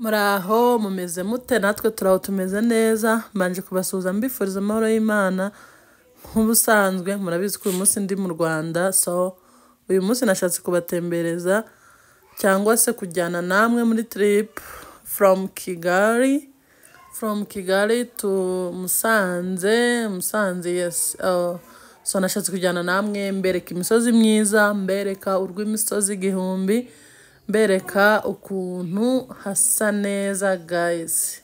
muraho mumeze mute natwe turaho tumeze neza mbanje kubasuhuza mbifuriza amahoro y'imana nk'ubusanzwe murabizi ko uyu munsi ndi mu rwanda so uyu munsi nashatse kubatembereza cyangwa se kujyana namwe muri trip from kigali from kigali to musanze musanze yes oh, so nashatse kujyana namwe mbereka imisozi myiza mbereka urw'imisozi igihumbi mbereka ukuntu hasa neza gayizi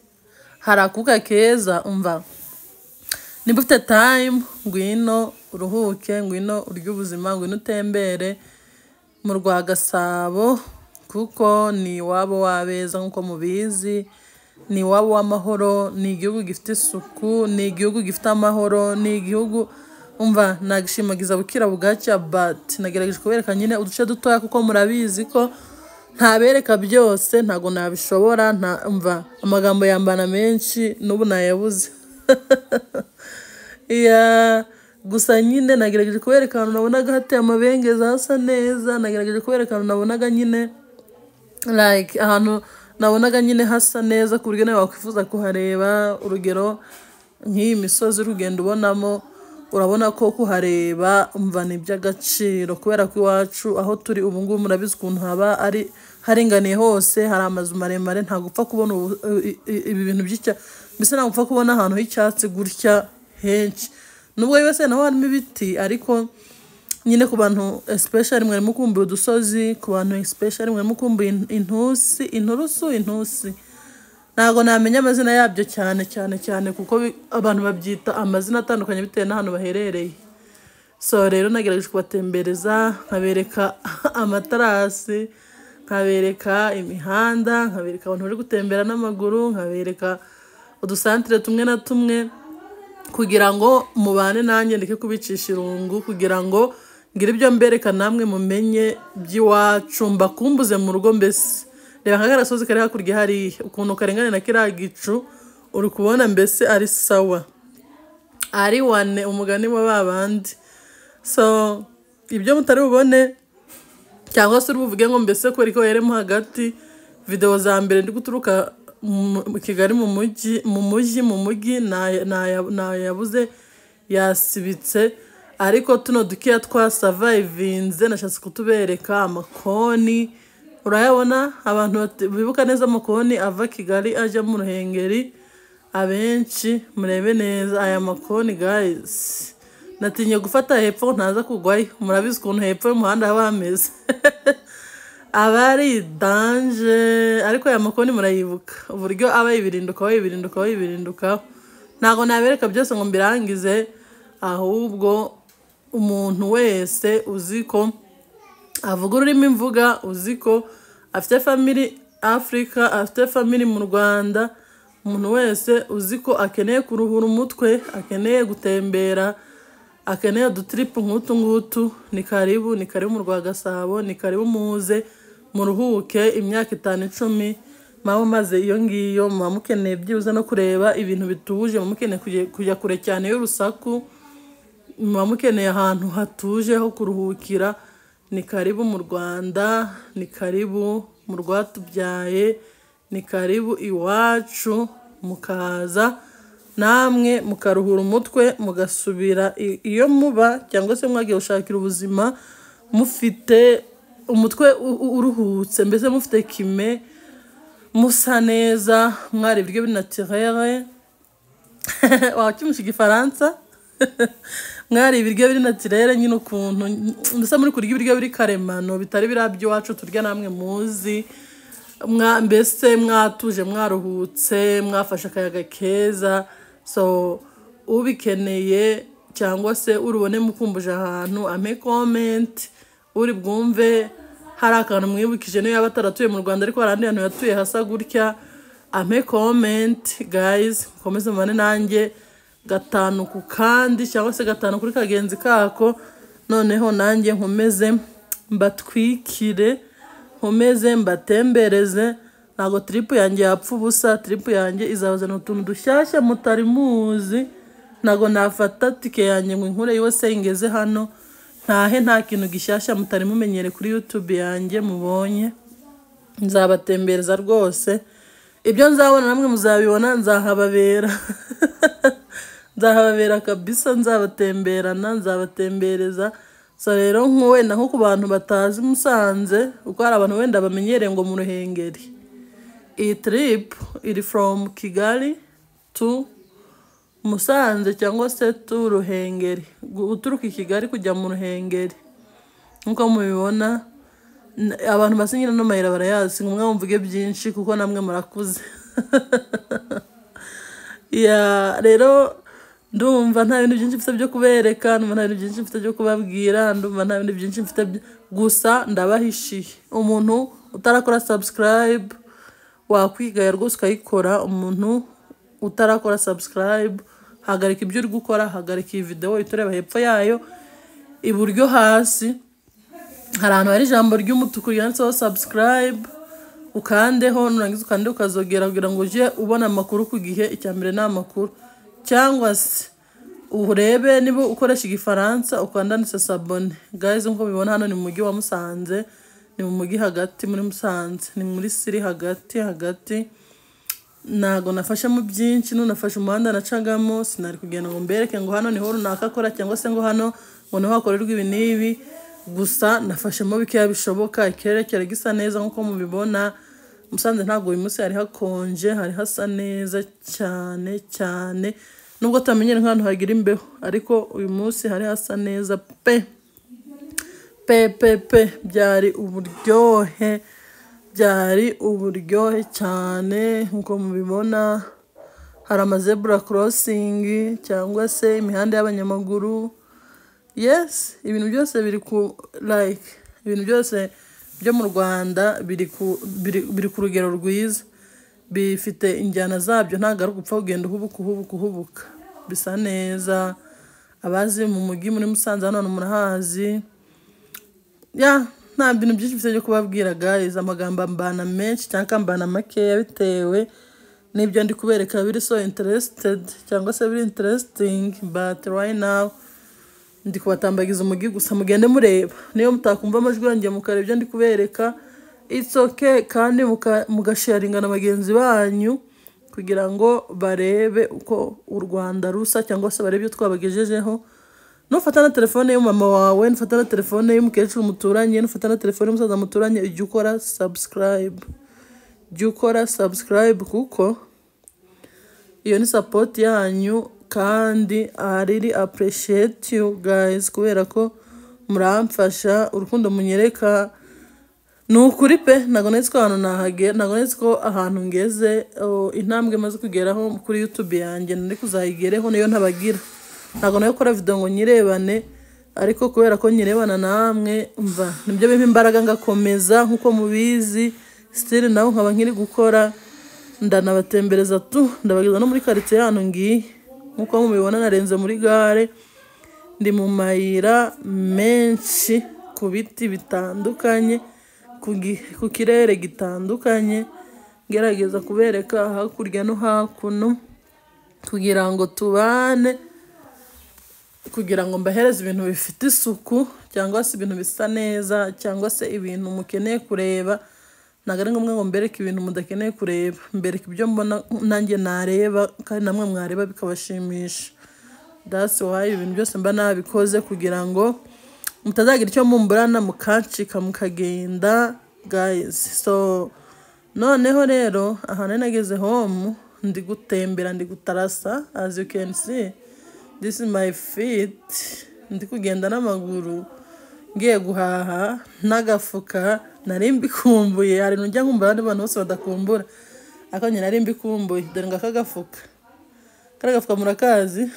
hari akuka keza umva niba ufite tayimu ngwino uruhuke ngwino urye ubuzima ngwino utembere mu rwa gasabo kuko ni iwabo w'abeza nk'uko mubizi ni iwabo w'amahoro ni igihugu gifite isuku ni igihugu gifite amahoro ni igihugu umva nagishimagiza bukira bugacya bati nagerageje kubereka nyine uduce dutoya kuko murabizi ko ntabereka byose ntabwo nabishobora ntamva amagambo yambana menshi n'ubu nayabuze gusa nyine nagerageje kubereka ahantu nabonaga hateye amabengeza hasa neza nagerageje kubereka ahantu nabonaga nyine like ahantu nabonaga nyine hasa neza ku buryo nawe wakwifuza kuhareba urugero nk'iyi misozi urugendo ubonamo urabona ko kuhareba umva ni iby'agaciro kubera ko iwacu aho turi ubu ngubu murabizi ukuntu haba ari haringaniye hose hari amazu maremare ntabwo upfa kubona ibi bintu by'icyatsi mbese ntabwo upfa kubona ahantu h'icyatsi gutya henshi nubwo yose naho harimo ibiti ariko nyine ku bantu esipeshari mwari mukumbuye udusozi ku bantu esipeshari mwari mukumbuye intusi inturusu intusi ntabwo namenya amazina yabyo cyane cyane cyane kuko abantu babyita amazina atandukanye bitewe n'ahantu baherereye so rero nagerageje kubatembereza nkabereka amatarasi nkabereka imihanda nkabereka abantu bari gutembera n'amaguru nkabereka udusantire tumwe na tumwe kugira ngo mubane nanjye ndeke kubicisha irungu kugira ngo ngire ibyo mbereka namwe mumenye by'iwacu mbakumbuze mu rugo mbese reba nka gasozi kari hakurya hariya ukuntu karengane na kiriya gicu uri kubona mbese ari sawa ari wane umugani wa ba so ibyo mutari bubone cyangwa se uvuge ngo mbese kubera ko yarimo hagati videwo za mbere ndi guturuka mu kigali mu mujyi mu mujyi mu mujyi ntayabuze yasibitse ariko tuno dukeya twasavayivinze nashatse kutubereka amakoni urayabona abantu bibuka neza amakoni ava kigali ajya mu ruhengeri abenshi murebe neza aya makoni gayizi natinye gufata hepfo ntaza kugwayo murabizi ukuntu hepfo y'umuhanda haba hameze aba ari danje ariko aya makoni murayibuka uburyo aba yibirinduka yibirinduka yibirinduka ntabwo nabereka byose ngo mbirangize ahubwo umuntu wese uzi ko avuga ururimi imvuga uzi ko afite famiri afurika afite famiri mu rwanda umuntu wese uzi ko akeneye kuruhura umutwe akeneye gutembera akeneye udutiripu nk'utu ngutu ni karibu ni karibu mu rwa gasabo ni karibu muze muruhuke imyaka itanu icumi mwaba maze iyo ngiyo muba mukeneye byibuze no kureba ibintu bituje muba mukeneye kujya kure cyane y'urusaku muba mukeneye ahantu hatuje ho kuruhukira ni karibu mu rwanda ni karibu mu rwatubyaye ni karibu iwacu mukaza namwe mukaruhura umutwe mugasubira iyo muba cyangwa se mwagiye gushakira ubuzima mufite umutwe uruhutse mbese mufite kime musa neza mwari ibiryo binatirere wakimushyiga igifaransa mwari ibiryo biri nyine ukuntu mbese muri kurya ibiryo biri karemano bitari biriya by'iwacu turya namwe muzi mbese mwatuje mwaruhutse mwafashe akayaga keza so ubikeneye cyangwa se urubone mukumbuje ahantu ame komenti uri bwumve hari akantu mwibukije niyo yaba ataratuye mu rwanda ariko hari ahandi hantu yatuye hasa gutya ame komenti gayizi mukomeze mubane nanjye gatanu ku kandi cyangwa se gatanu kuri kagenzi kako noneho nanjye nkomeze mbatwikire nkomeze mbatembereze ntabwo tripu yanjye yapfa ubusa tiripu yanjye izabazana utuntu dushyashya mutari muzi ntabwo nafata tike yanjye ngo inkure yose ingeze hano ntahe nta kintu gishyashya mutari mumenyere kuri yutube yanjye mubonye nzabatembereza rwose ibyo nzabona namwe muzabibona nzahababera nzahababera kabisa nzabatemberana nzabatembereza so rero nk'uwenda nko ku bantu batazi musanze uko hari abantu wenda bamenyereye ngo mu ruhengeri iyi trip iri from Kigali to Musanze cyangwa se tu Ruhengeri uturuka i Kigali kujya mu Ruhengeri nk'uko mubibona abantu basinyira n'amayira barayazi ngo mvuge byinshi kuko namwe murakuze ya rero ndumva nta bintu byinshi mfite byo kubereka ndumva nta bintu byinshi mfite byo kubabwira ndumva nta bintu byinshi mfite gusa ndabahishiye umuntu utarakora sabusikarayibe wakwigaya rwose ukayikora umuntu utarakora subscribe hagarika ibyo uri gukora hagarika iyi videwo itureba hepfo yayo iburyo hasi hari ahantu hari ijambo ry'umutuku ryanditseho subscribe ukandeho nurangiza ukande ukazogera kugira ngo ujye ubona amakuru ku gihe icya mbere ni amakuru cyangwa se urebe niba ukoresha igifaransa ukanda ndetse sabone gaze nk'uko mubibona hano ni mu mujyi wa musanze ni mu mujyi hagati muri musanze ni muri siri hagati hagati ntago nafashemo byinshi nunafashe umuhanda nacagamo sinari kugenda ngo mbereke ngo hano niho runaka akora cyangwa se ngo hano ngo niho hakorerwa ibi n'ibi gusa nafashemo bikeya bishoboka ikirere cyari gisa neza nk'uko mubibona musanze ntabwo uyu munsi hari hakonje hari hasa neza cyane cyane nubwo utamenyera nk'ahantu hagira imbeho ariko uyu munsi hari hasa neza pe pepepe byari uburyohe byari uburyohe cyane nk'uko mubibona hari amazebura korosingi cyangwa se imihanda y'abanyamaguru yesi ibintu byose biri ku like ibintu byose byo mu rwanda biri ku rugero rwiza bifite injyana zabyo ntabwo ari ugupfa kugenda uhubuka uhubuka uhubuka bisa neza abazi mu mujyi muri musanze hano murahazi nta bintu byinshi byo kubabwiraga izo amagambo mbana menshi cyangwa mbana makeya bitewe n'ibyo ndi kubereka biri so interesitedi cyangwa se biri interesitingi bati nawu ndi kubatambagiza umugi gusa mugende mureba niyo mutakumva amajwi yanjye mukareba ibyo ndi kubereka its itsoke kandi mugasharinga na bagenzi banyu kugira ngo barebe uko u rwanda rusa cyangwa se barebe ibyo twabagejejeho nufata na telefone y'umumama wawe nufata na telefone y'umukecuru muturanye nufata na telefone y'umusaza muturanye ujye ukora sabusikarayibu jya ukora sabusikarayibu kuko iyo ni sapoti yanyu kandi ariri apureshiyeti yu gayizi kubera ko muramfasha urukundo munyereka ni ukuri pe ntabwo nari ko ahantu nahagera ntabwo nari ko ahantu ngeze oh, intambwe maze kugeraho kuri yutube yanjye nari kuzayigereho niyo ntabagira ntabwo nawe ukora videwo ngo nyirebane ariko kubera ko nyirebana namwe mva nibyo bimpa imbaraga ngakomeza nk'uko mubizi sitiri nawe nkaba nkiri gukora ndanabatembereza tu ndabageza no muri karitsiye hano ngiyi nk'uko mubibona narenze muri gare ndi mu mayira menshi ku biti bitandukanye ku kirere gitandukanye ngerageza kubereka hakurya no hakuno kugira ngo tubane kugira ngo mbahereze ibintu bifite isuku cyangwa se ibintu bisa neza cyangwa se ibintu mukeneye kureba ntabwo ari ngombwa ngo mbereke ibintu mudakeneye kureba mbereke ibyo mbona nanjye nareba kandi namwe mwareba bikabashimisha dasi wahaye ibintu byose mba nabikoze kugira ngo mutazagira icyo mumburana mukancika mukagenda gayizi so noneho rero aha nageze home ndi gutembera ndi gutarasa as you can see This is my feet ndi kugenda n'amaguru ngiye guhaha n'agafuka nari mbikumbuye hari nujya nkumva abandi bantu bose badakumbura ariko njye nari mbikumbuye dore ngo aka kariya gafuka murakazi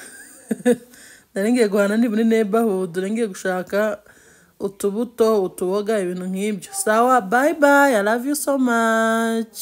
nari ngiye guhana ni muri nebahudu ngiye gushaka utubuto utuboga ibintu nk'ibyo sawa bayi bayi i love you so much